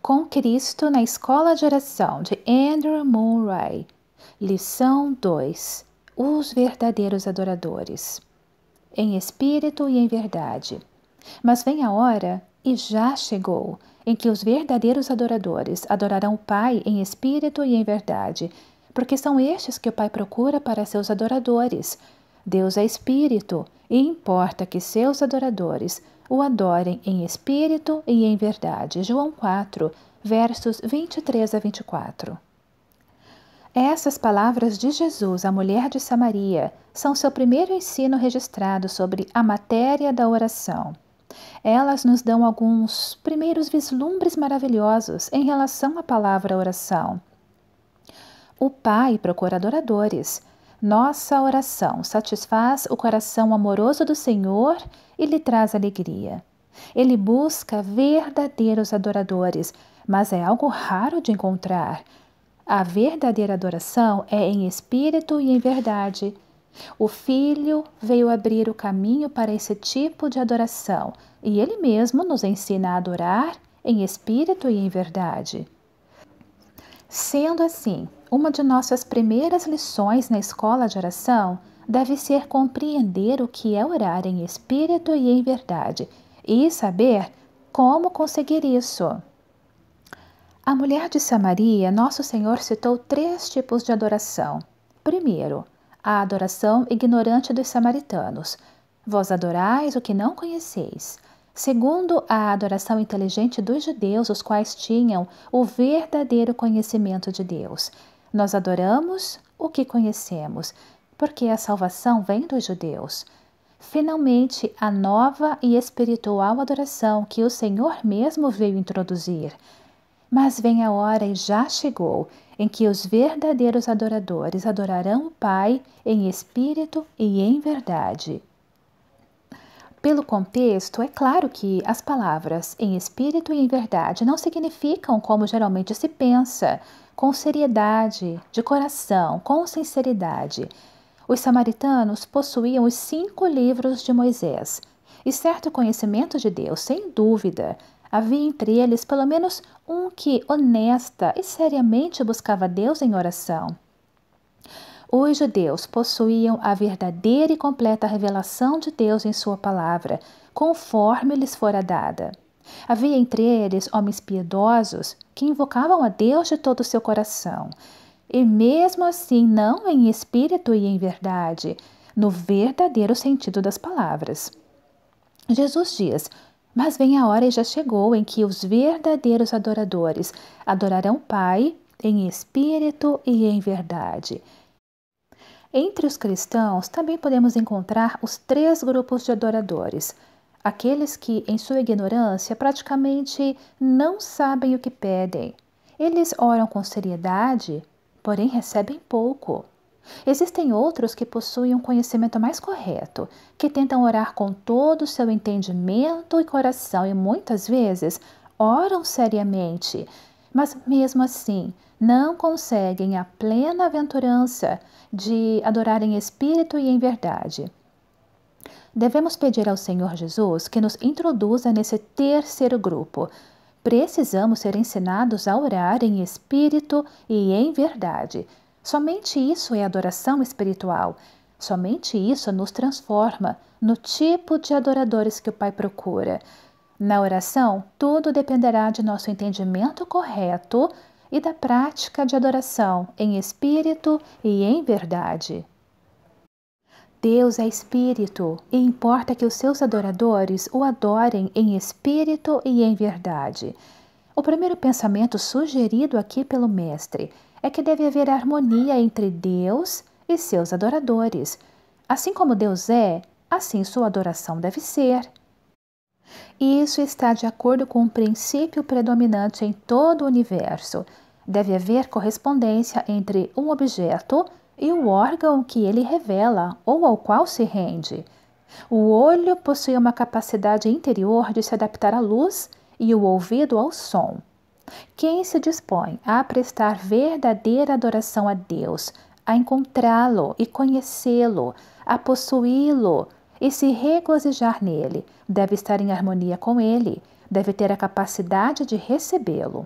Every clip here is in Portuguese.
Com Cristo na Escola de Oração de Andrew Murray. Lição 2: Os verdadeiros adoradores. Em espírito e em verdade. Mas vem a hora, e já chegou, em que os verdadeiros adoradores adorarão o Pai em espírito e em verdade, porque são estes que o Pai procura para seus adoradores Deus é espírito, e importa que seus adoradores o adorem em espírito e em verdade. João 4, versos 23 a 24. Essas palavras de Jesus à mulher de Samaria são seu primeiro ensino registrado sobre a matéria da oração. Elas nos dão alguns primeiros vislumbres maravilhosos em relação à palavra oração. O Pai procura adoradores nossa oração satisfaz o coração amoroso do Senhor e lhe traz alegria. Ele busca verdadeiros adoradores, mas é algo raro de encontrar. A verdadeira adoração é em espírito e em verdade. O Filho veio abrir o caminho para esse tipo de adoração e ele mesmo nos ensina a adorar em espírito e em verdade. Sendo assim, uma de nossas primeiras lições na escola de oração deve ser compreender o que é orar em espírito e em verdade e saber como conseguir isso. A mulher de Samaria, nosso Senhor citou três tipos de adoração. Primeiro, a adoração ignorante dos samaritanos. Vós adorais o que não conheceis. Segundo a adoração inteligente dos judeus, os quais tinham o verdadeiro conhecimento de Deus, nós adoramos o que conhecemos, porque a salvação vem dos judeus. Finalmente, a nova e espiritual adoração que o Senhor mesmo veio introduzir. Mas vem a hora e já chegou em que os verdadeiros adoradores adorarão o Pai em espírito e em verdade. Pelo contexto, é claro que as palavras em espírito e em verdade não significam como geralmente se pensa, com seriedade, de coração, com sinceridade. Os samaritanos possuíam os cinco livros de Moisés e certo conhecimento de Deus, sem dúvida. Havia entre eles pelo menos um que, honesta e seriamente, buscava Deus em oração. Os judeus possuíam a verdadeira e completa revelação de Deus em sua palavra, conforme lhes fora dada. Havia entre eles homens piedosos que invocavam a Deus de todo o seu coração, e mesmo assim não em espírito e em verdade, no verdadeiro sentido das palavras. Jesus diz: Mas vem a hora e já chegou em que os verdadeiros adoradores adorarão o Pai em espírito e em verdade. Entre os cristãos também podemos encontrar os três grupos de adoradores: aqueles que, em sua ignorância, praticamente não sabem o que pedem. Eles oram com seriedade, porém recebem pouco. Existem outros que possuem um conhecimento mais correto, que tentam orar com todo o seu entendimento e coração e muitas vezes oram seriamente, mas mesmo assim não conseguem a plena aventurança de adorar em espírito e em verdade. Devemos pedir ao Senhor Jesus que nos introduza nesse terceiro grupo. Precisamos ser ensinados a orar em espírito e em verdade. Somente isso é adoração espiritual. Somente isso nos transforma no tipo de adoradores que o Pai procura. Na oração, tudo dependerá de nosso entendimento correto e da prática de adoração em espírito e em verdade. Deus é espírito e importa que os seus adoradores o adorem em espírito e em verdade. O primeiro pensamento sugerido aqui pelo Mestre é que deve haver harmonia entre Deus e seus adoradores. Assim como Deus é, assim sua adoração deve ser. E isso está de acordo com o um princípio predominante em todo o universo. Deve haver correspondência entre um objeto e o órgão que ele revela ou ao qual se rende. O olho possui uma capacidade interior de se adaptar à luz e o ouvido ao som. Quem se dispõe a prestar verdadeira adoração a Deus, a encontrá-lo e conhecê-lo, a possuí-lo, e se regozijar nele, deve estar em harmonia com ele, deve ter a capacidade de recebê-lo.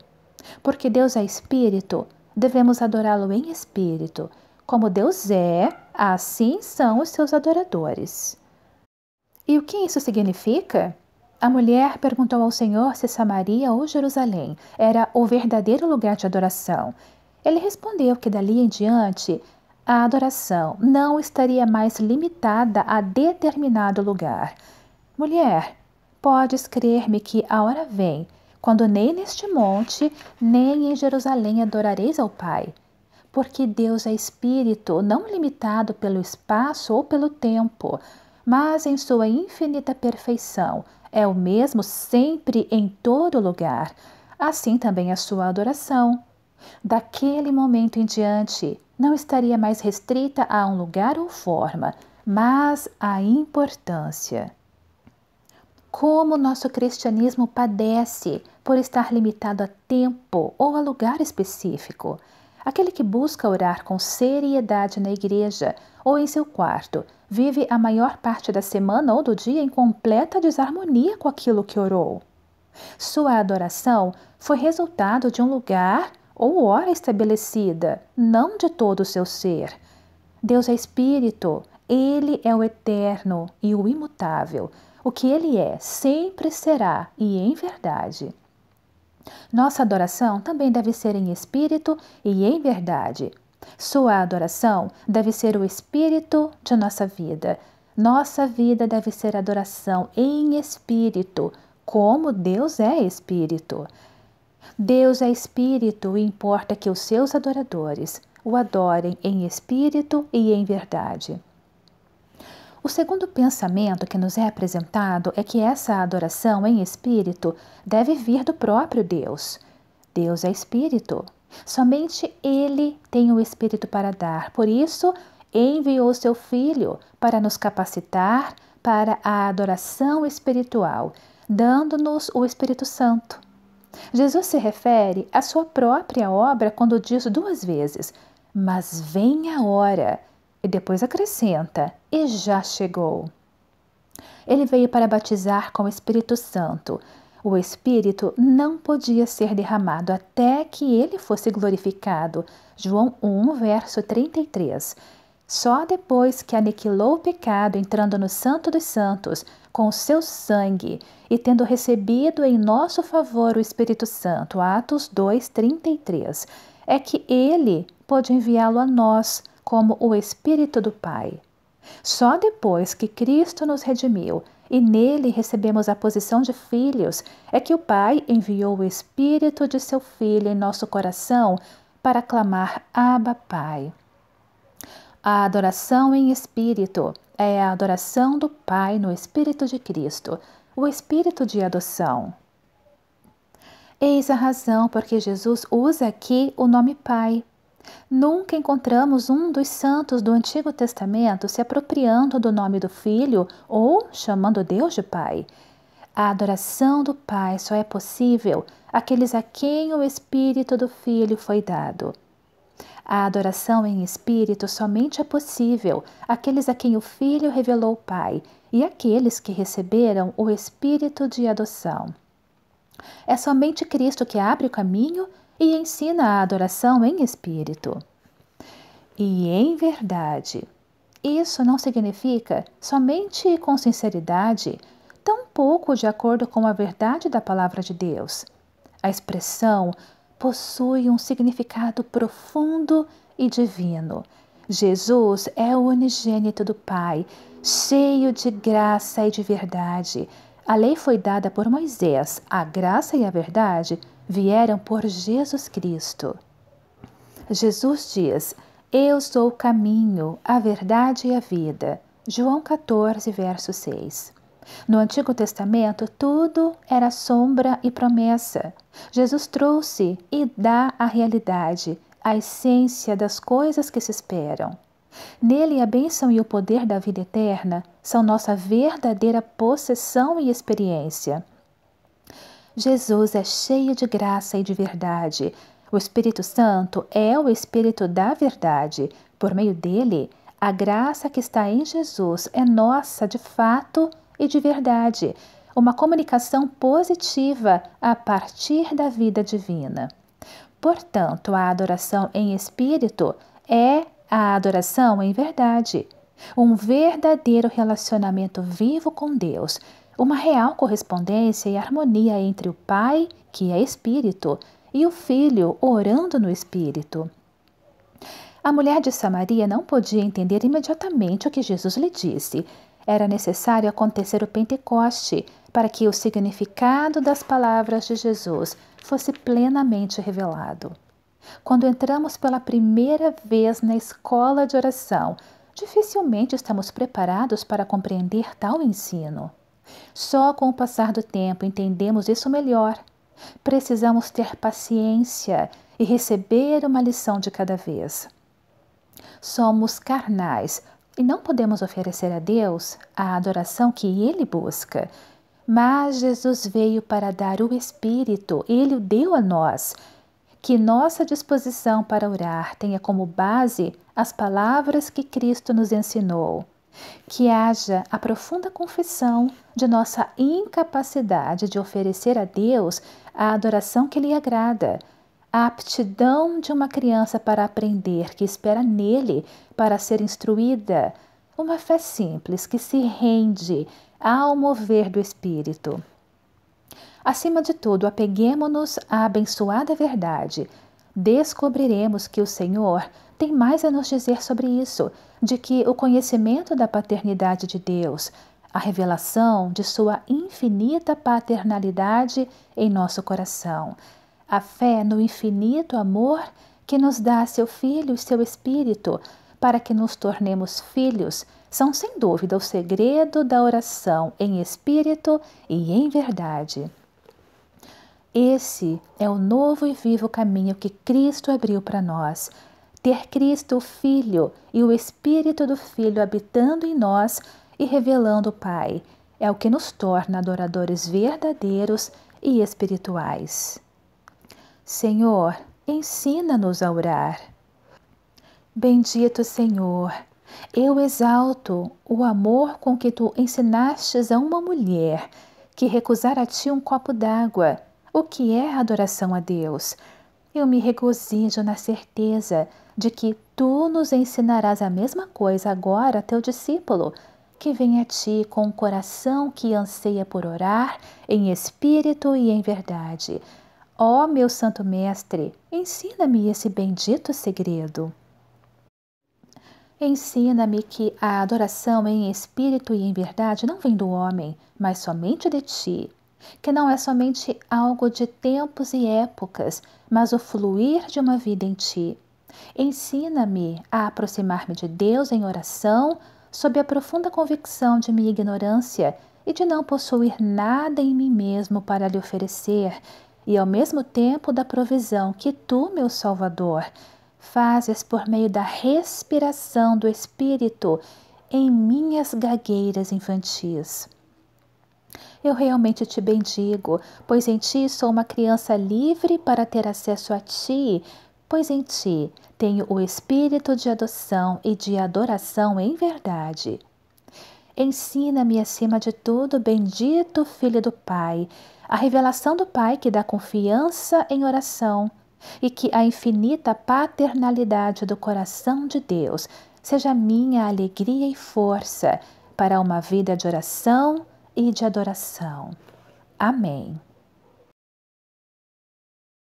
Porque Deus é espírito, devemos adorá-lo em espírito. Como Deus é, assim são os seus adoradores. E o que isso significa? A mulher perguntou ao Senhor se Samaria ou Jerusalém era o verdadeiro lugar de adoração. Ele respondeu que dali em diante a adoração não estaria mais limitada a determinado lugar. Mulher, podes crer-me que a hora vem, quando nem neste monte, nem em Jerusalém adorareis ao Pai. Porque Deus é espírito, não limitado pelo espaço ou pelo tempo, mas em sua infinita perfeição, é o mesmo sempre em todo lugar. Assim também a sua adoração. Daquele momento em diante, não estaria mais restrita a um lugar ou forma, mas à importância. Como nosso cristianismo padece por estar limitado a tempo ou a lugar específico. Aquele que busca orar com seriedade na igreja ou em seu quarto vive a maior parte da semana ou do dia em completa desarmonia com aquilo que orou. Sua adoração foi resultado de um lugar ou hora estabelecida, não de todo o seu ser. Deus é espírito, ele é o eterno e o imutável. O que ele é sempre será e em verdade. Nossa adoração também deve ser em espírito e em verdade. Sua adoração deve ser o espírito de nossa vida. Nossa vida deve ser adoração em espírito, como Deus é espírito. Deus é espírito e importa que os seus adoradores o adorem em espírito e em verdade. O segundo pensamento que nos é apresentado é que essa adoração em espírito deve vir do próprio Deus. Deus é espírito. Somente Ele tem o espírito para dar. Por isso, enviou seu Filho para nos capacitar para a adoração espiritual, dando-nos o Espírito Santo. Jesus se refere à sua própria obra quando diz duas vezes: Mas vem a hora. E depois acrescenta: E já chegou. Ele veio para batizar com o Espírito Santo. O Espírito não podia ser derramado até que ele fosse glorificado. João 1, verso 33. Só depois que aniquilou o pecado entrando no Santo dos Santos, com o seu sangue e tendo recebido em nosso favor o Espírito Santo, Atos 2:33, é que ele pôde enviá-lo a nós como o Espírito do Pai. Só depois que Cristo nos redimiu e nele recebemos a posição de filhos, é que o Pai enviou o Espírito de seu Filho em nosso coração para clamar Abba Pai. A adoração em espírito é a adoração do Pai no Espírito de Cristo, o Espírito de adoção. Eis a razão por que Jesus usa aqui o nome Pai. Nunca encontramos um dos santos do Antigo Testamento se apropriando do nome do Filho ou chamando Deus de Pai. A adoração do Pai só é possível àqueles a quem o Espírito do Filho foi dado. A adoração em espírito somente é possível àqueles a quem o Filho revelou o Pai e àqueles que receberam o espírito de adoção. É somente Cristo que abre o caminho e ensina a adoração em espírito. E em verdade, isso não significa somente com sinceridade, tampouco de acordo com a verdade da palavra de Deus. A expressão possui um significado profundo e divino. Jesus é o unigênito do Pai, cheio de graça e de verdade. A lei foi dada por Moisés, a graça e a verdade vieram por Jesus Cristo. Jesus diz: Eu sou o caminho, a verdade e a vida. João 14, verso 6. No Antigo Testamento, tudo era sombra e promessa. Jesus trouxe e dá a realidade, a essência das coisas que se esperam. Nele, a bênção e o poder da vida eterna são nossa verdadeira possessão e experiência. Jesus é cheio de graça e de verdade. O Espírito Santo é o Espírito da verdade. Por meio dele, a graça que está em Jesus é nossa de fato e de verdade, uma comunicação positiva a partir da vida divina. Portanto, a adoração em espírito é a adoração em verdade, um verdadeiro relacionamento vivo com Deus, uma real correspondência e harmonia entre o Pai, que é espírito, e o Filho orando no espírito. A mulher de Samaria não podia entender imediatamente o que Jesus lhe disse, era necessário acontecer o Pentecoste para que o significado das palavras de Jesus fosse plenamente revelado. Quando entramos pela primeira vez na escola de oração, dificilmente estamos preparados para compreender tal ensino. Só com o passar do tempo entendemos isso melhor. Precisamos ter paciência e receber uma lição de cada vez. Somos carnais e não podemos oferecer a Deus a adoração que ele busca. Mas Jesus veio para dar o Espírito, ele o deu a nós. Que nossa disposição para orar tenha como base as palavras que Cristo nos ensinou. Que haja a profunda confissão de nossa incapacidade de oferecer a Deus a adoração que lhe agrada a aptidão de uma criança para aprender que espera nele para ser instruída, uma fé simples que se rende ao mover do Espírito. Acima de tudo, apeguemo-nos à abençoada verdade. Descobriremos que o Senhor tem mais a nos dizer sobre isso, de que o conhecimento da paternidade de Deus, a revelação de sua infinita paternalidade em nosso coração, a fé no infinito amor que nos dá seu Filho e seu Espírito, para que nos tornemos filhos, são sem dúvida o segredo da oração em espírito e em verdade. Esse é o novo e vivo caminho que Cristo abriu para nós. Ter Cristo, o Filho, e o Espírito do Filho habitando em nós e revelando o Pai é o que nos torna adoradores verdadeiros e espirituais. Senhor, ensina-nos a orar. Bendito Senhor, eu exalto o amor com que tu ensinastes a uma mulher que recusara a ti um copo d'água, o que é adoração a Deus. Eu me regozijo na certeza de que tu nos ensinarás a mesma coisa agora, teu discípulo, que vem a ti com o um coração que anseia por orar em espírito e em verdade Ó oh, meu Santo Mestre, ensina-me esse bendito segredo. Ensina-me que a adoração em espírito e em verdade não vem do homem, mas somente de ti, que não é somente algo de tempos e épocas, mas o fluir de uma vida em ti. Ensina-me a aproximar-me de Deus em oração, sob a profunda convicção de minha ignorância e de não possuir nada em mim mesmo para lhe oferecer, e ao mesmo tempo da provisão que tu, meu Salvador, fazes por meio da respiração do Espírito em minhas gagueiras infantis. Eu realmente te bendigo, pois em ti sou uma criança livre para ter acesso a ti, pois em ti tenho o espírito de adoção e de adoração em verdade. Ensina-me acima de tudo, bendito Filho do Pai, a revelação do Pai que dá confiança em oração e que a infinita paternalidade do coração de Deus seja minha alegria e força para uma vida de oração e de adoração. Amém.